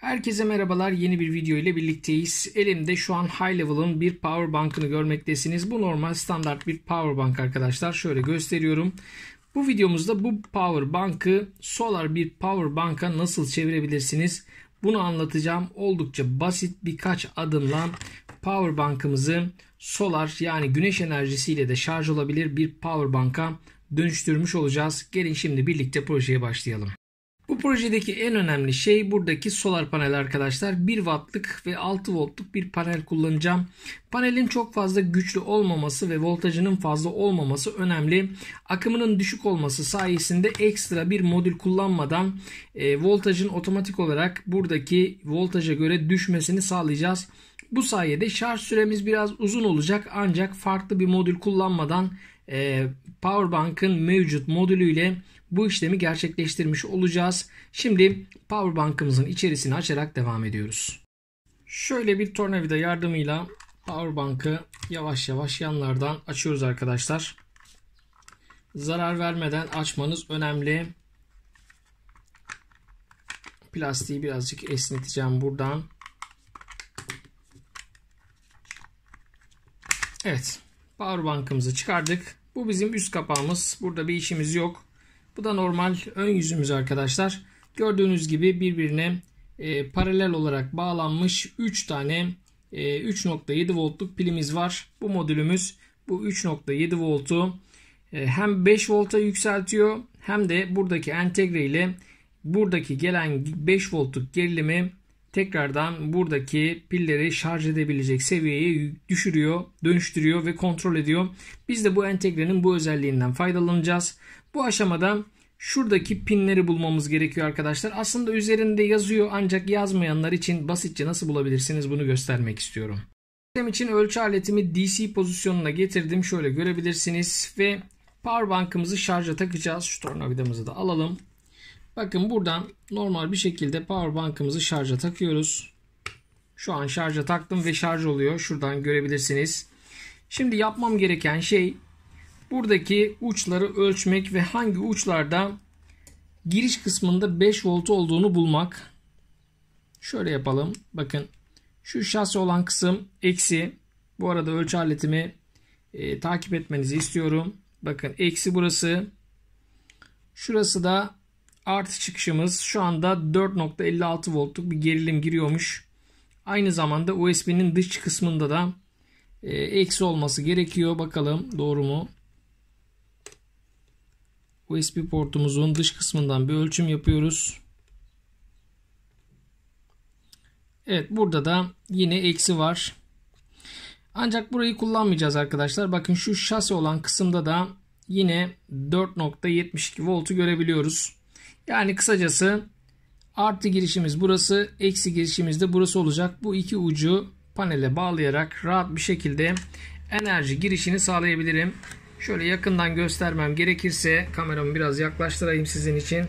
Herkese merhabalar. Yeni bir video ile birlikteyiz. Elimde şu an high level'ın bir power bankını görmektesiniz. Bu normal standart bir power bank arkadaşlar. Şöyle gösteriyorum. Bu videomuzda bu power bankı solar bir power banka nasıl çevirebilirsiniz? Bunu anlatacağım. Oldukça basit birkaç adımla power bankımızı solar yani güneş enerjisiyle de şarj olabilir bir power banka dönüştürmüş olacağız. Gelin şimdi birlikte projeye başlayalım projedeki en önemli şey buradaki solar panel arkadaşlar. 1 wattlık ve 6 voltluk bir panel kullanacağım. Panelin çok fazla güçlü olmaması ve voltajının fazla olmaması önemli. Akımının düşük olması sayesinde ekstra bir modül kullanmadan e, voltajın otomatik olarak buradaki voltaja göre düşmesini sağlayacağız. Bu sayede şarj süremiz biraz uzun olacak ancak farklı bir modül kullanmadan e, Powerbank'ın mevcut modülüyle bu işlemi gerçekleştirmiş olacağız. Şimdi power bankımızın içerisini açarak devam ediyoruz. Şöyle bir tornavida yardımıyla power bankı yavaş yavaş yanlardan açıyoruz arkadaşlar. Zarar vermeden açmanız önemli. Plastiği birazcık esneteceğim buradan. Evet. Power bankımızı çıkardık. Bu bizim üst kapağımız. Burada bir işimiz yok. Bu da normal ön yüzümüz arkadaşlar. Gördüğünüz gibi birbirine e, paralel olarak bağlanmış 3 tane e, 3.7 voltluk pilimiz var. Bu modülümüz bu 3.7 voltu e, hem 5 volta yükseltiyor hem de buradaki entegre ile buradaki gelen 5 voltluk gerilimi tekrardan buradaki pilleri şarj edebilecek seviyeye düşürüyor, dönüştürüyor ve kontrol ediyor. Biz de bu entegrenin bu özelliğinden faydalanacağız. Bu aşamada şuradaki pinleri bulmamız gerekiyor arkadaşlar. Aslında üzerinde yazıyor ancak yazmayanlar için basitçe nasıl bulabilirsiniz bunu göstermek istiyorum. Sistem için ölçü aletimi DC pozisyonuna getirdim. Şöyle görebilirsiniz ve power bankımızı şarja takacağız. Şu tornavidamızı da alalım. Bakın buradan normal bir şekilde power bankımızı şarja takıyoruz. Şu an şarja taktım ve şarj oluyor. Şuradan görebilirsiniz. Şimdi yapmam gereken şey Buradaki uçları ölçmek ve hangi uçlarda giriş kısmında 5 volt olduğunu bulmak. Şöyle yapalım. Bakın şu şasi olan kısım eksi. Bu arada ölçü aletimi e, takip etmenizi istiyorum. Bakın eksi burası. Şurası da artı çıkışımız. Şu anda 4.56 voltluk bir gerilim giriyormuş. Aynı zamanda USB'nin dış kısmında da e, eksi olması gerekiyor. Bakalım doğru mu? USB portumuzun dış kısmından bir ölçüm yapıyoruz. Evet burada da yine eksi var. Ancak burayı kullanmayacağız arkadaşlar. Bakın şu şase olan kısımda da yine 4.72 voltu görebiliyoruz. Yani kısacası artı girişimiz burası, eksi girişimiz de burası olacak. Bu iki ucu panele bağlayarak rahat bir şekilde enerji girişini sağlayabilirim. Şöyle yakından göstermem gerekirse kameramı biraz yaklaştırayım sizin için.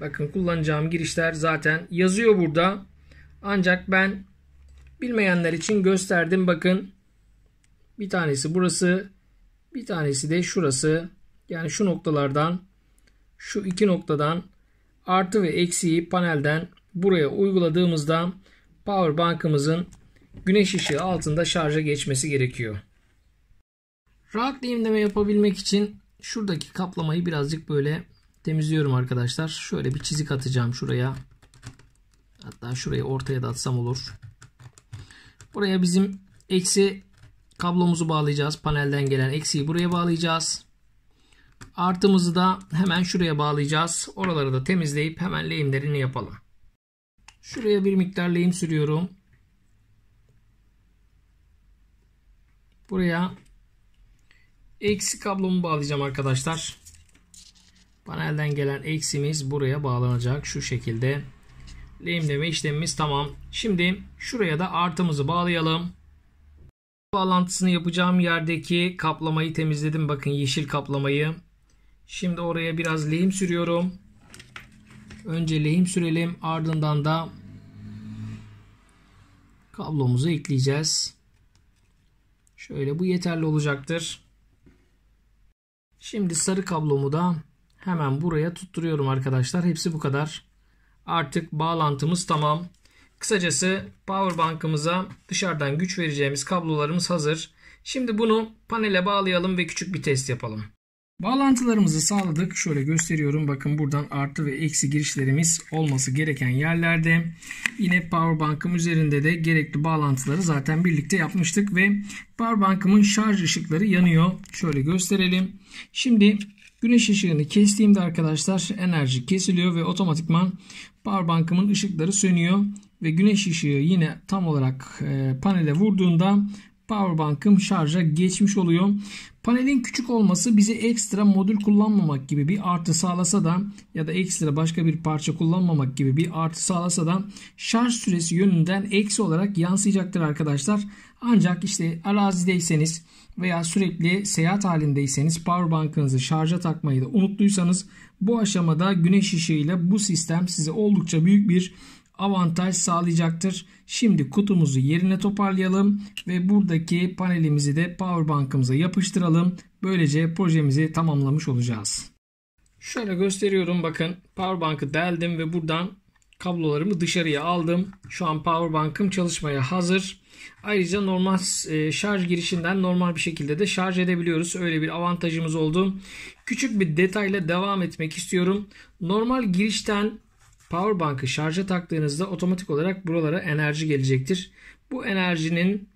Bakın kullanacağım girişler zaten yazıyor burada. Ancak ben bilmeyenler için gösterdim. Bakın bir tanesi burası bir tanesi de şurası. Yani şu noktalardan şu iki noktadan artı ve eksiği panelden buraya uyguladığımızda power bankımızın güneş ışığı altında şarja geçmesi gerekiyor. Rahat lehimleme yapabilmek için şuradaki kaplamayı birazcık böyle temizliyorum arkadaşlar. Şöyle bir çizik atacağım şuraya. Hatta şurayı ortaya da atsam olur. Buraya bizim eksi kablomuzu bağlayacağız. Panelden gelen eksiyi buraya bağlayacağız. Artımızı da hemen şuraya bağlayacağız. Oraları da temizleyip hemen lehimlerini yapalım. Şuraya bir miktar lehim sürüyorum. Buraya eksi kablomu bağlayacağım arkadaşlar. Panelden gelen eksimiz buraya bağlanacak. Şu şekilde lehimleme işlemimiz tamam. Şimdi şuraya da artımızı bağlayalım. Bağlantısını yapacağım yerdeki kaplamayı temizledim. Bakın yeşil kaplamayı. Şimdi oraya biraz lehim sürüyorum. Önce lehim sürelim. Ardından da kablomuzu ekleyeceğiz. Şöyle bu yeterli olacaktır. Şimdi sarı kablomu da hemen buraya tutturuyorum arkadaşlar. Hepsi bu kadar. Artık bağlantımız tamam. Kısacası power bankımıza dışarıdan güç vereceğimiz kablolarımız hazır. Şimdi bunu panele bağlayalım ve küçük bir test yapalım. Bağlantılarımızı sağladık. Şöyle gösteriyorum. Bakın buradan artı ve eksi girişlerimiz olması gereken yerlerde. Yine powerbank'ım üzerinde de gerekli bağlantıları zaten birlikte yapmıştık ve powerbank'ımın şarj ışıkları yanıyor. Şöyle gösterelim. Şimdi güneş ışığını kestiğimde arkadaşlar enerji kesiliyor ve otomatikman powerbank'ımın ışıkları sönüyor ve güneş ışığı yine tam olarak e, panele vurduğunda powerbank'ım şarja geçmiş oluyor. Panelin küçük olması bize ekstra modül kullanmamak gibi bir artı sağlasa da ya da ekstra başka bir parça kullanmamak gibi bir artı sağlasa da şarj süresi yönünden eksi olarak yansıyacaktır arkadaşlar. Ancak işte arazideyseniz veya sürekli seyahat halindeyseniz powerbank'ınızı şarja takmayı da unuttuysanız bu aşamada güneş ışığıyla bu sistem size oldukça büyük bir avantaj sağlayacaktır. Şimdi kutumuzu yerine toparlayalım ve buradaki panelimizi de power bankımıza yapıştıralım. Böylece projemizi tamamlamış olacağız. Şöyle gösteriyorum bakın power bankı deldim ve buradan kablolarımı dışarıya aldım. Şu an power bankım çalışmaya hazır. Ayrıca normal e, şarj girişinden normal bir şekilde de şarj edebiliyoruz. Öyle bir avantajımız oldu. Küçük bir detayla devam etmek istiyorum. Normal girişten Powerbank'ı şarja taktığınızda otomatik olarak buralara enerji gelecektir. Bu enerjinin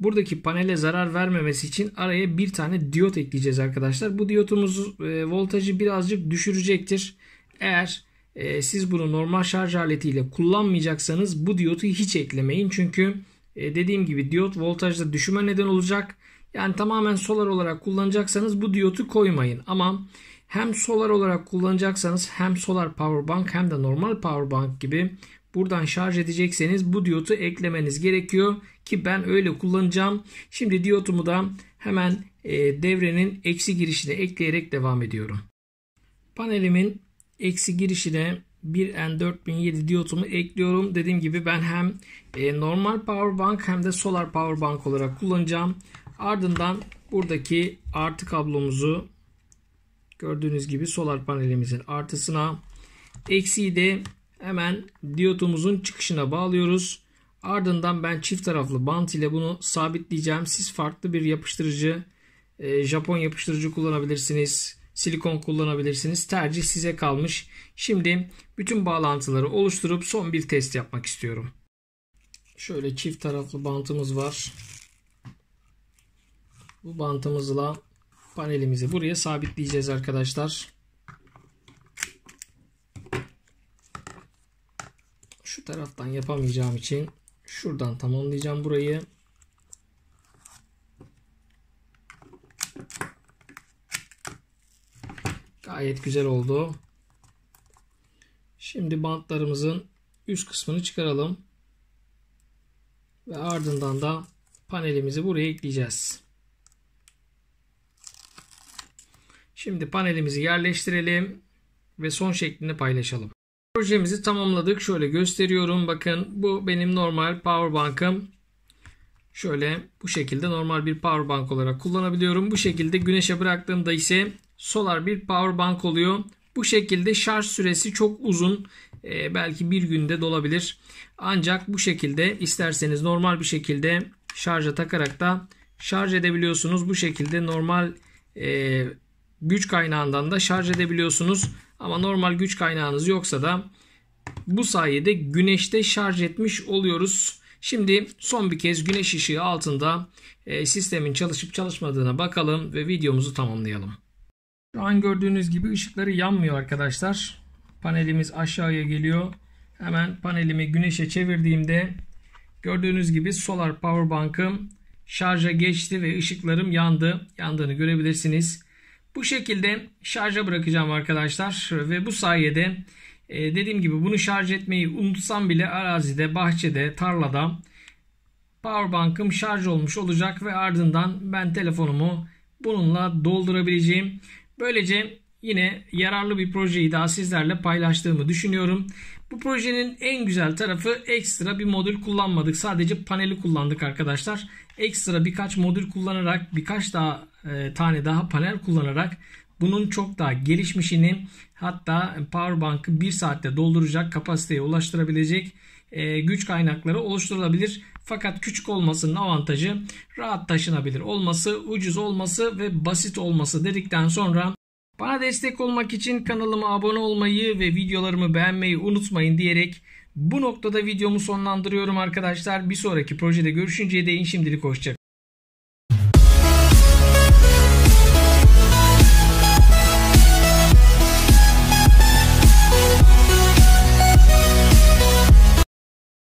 buradaki panele zarar vermemesi için araya bir tane diyot ekleyeceğiz arkadaşlar. Bu diyotumuz e, voltajı birazcık düşürecektir. Eğer e, siz bunu normal şarj aletiyle kullanmayacaksanız bu diyotu hiç eklemeyin. Çünkü e, dediğim gibi diyot voltajda düşüme neden olacak. Yani tamamen solar olarak kullanacaksanız bu diyotu koymayın. Ama hem solar olarak kullanacaksanız hem solar power bank hem de normal power bank gibi buradan şarj edecekseniz bu diyotu eklemeniz gerekiyor ki ben öyle kullanacağım. Şimdi diyotumu da hemen e, devrenin eksi girişine ekleyerek devam ediyorum. Panelimin eksi girişine 1N4007 diyotumu ekliyorum. Dediğim gibi ben hem e, normal power bank hem de solar power bank olarak kullanacağım. Ardından buradaki artı kablomuzu Gördüğünüz gibi solar panelimizin artısına eksiği de hemen diyotumuzun çıkışına bağlıyoruz. Ardından ben çift taraflı bant ile bunu sabitleyeceğim. Siz farklı bir yapıştırıcı e, Japon yapıştırıcı kullanabilirsiniz. Silikon kullanabilirsiniz. Tercih size kalmış. Şimdi bütün bağlantıları oluşturup son bir test yapmak istiyorum. Şöyle çift taraflı bantımız var. Bu bantımızla panelimizi buraya sabitleyeceğiz arkadaşlar. Şu taraftan yapamayacağım için şuradan tamamlayacağım burayı. Gayet güzel oldu. Şimdi bantlarımızın üst kısmını çıkaralım. Ve ardından da panelimizi buraya ekleyeceğiz. Şimdi panelimizi yerleştirelim ve son şeklini paylaşalım. Projemizi tamamladık. Şöyle gösteriyorum. Bakın bu benim normal power bank'ım. Şöyle bu şekilde normal bir power bank olarak kullanabiliyorum. Bu şekilde güneşe bıraktığımda ise solar bir power bank oluyor. Bu şekilde şarj süresi çok uzun. Ee, belki bir günde dolabilir. Ancak bu şekilde isterseniz normal bir şekilde şarja takarak da şarj edebiliyorsunuz. Bu şekilde normal e, güç kaynağından da şarj edebiliyorsunuz. Ama normal güç kaynağınız yoksa da bu sayede güneşte şarj etmiş oluyoruz. Şimdi son bir kez güneş ışığı altında e, sistemin çalışıp çalışmadığına bakalım ve videomuzu tamamlayalım. Şu an gördüğünüz gibi ışıkları yanmıyor arkadaşlar. Panelimiz aşağıya geliyor. Hemen panelimi güneşe çevirdiğimde gördüğünüz gibi solar power bankım şarja geçti ve ışıklarım yandı. Yandığını görebilirsiniz. Bu şekilde şarja bırakacağım arkadaşlar ve bu sayede e, dediğim gibi bunu şarj etmeyi unutsam bile arazide, bahçede, tarlada powerbank'ım şarj olmuş olacak ve ardından ben telefonumu bununla doldurabileceğim. Böylece yine yararlı bir projeyi daha sizlerle paylaştığımı düşünüyorum. Bu projenin en güzel tarafı ekstra bir modül kullanmadık. Sadece paneli kullandık arkadaşlar. Ekstra birkaç modül kullanarak birkaç daha e, tane daha panel kullanarak bunun çok daha gelişmişini hatta Powerbank'ı bir saatte dolduracak kapasiteye ulaştırabilecek e, güç kaynakları oluşturulabilir. Fakat küçük olmasının avantajı rahat taşınabilir olması, ucuz olması ve basit olması dedikten sonra bana destek olmak için kanalıma abone olmayı ve videolarımı beğenmeyi unutmayın diyerek bu noktada videomu sonlandırıyorum arkadaşlar. Bir sonraki projede görüşünceye değin şimdilik hoşçakalın.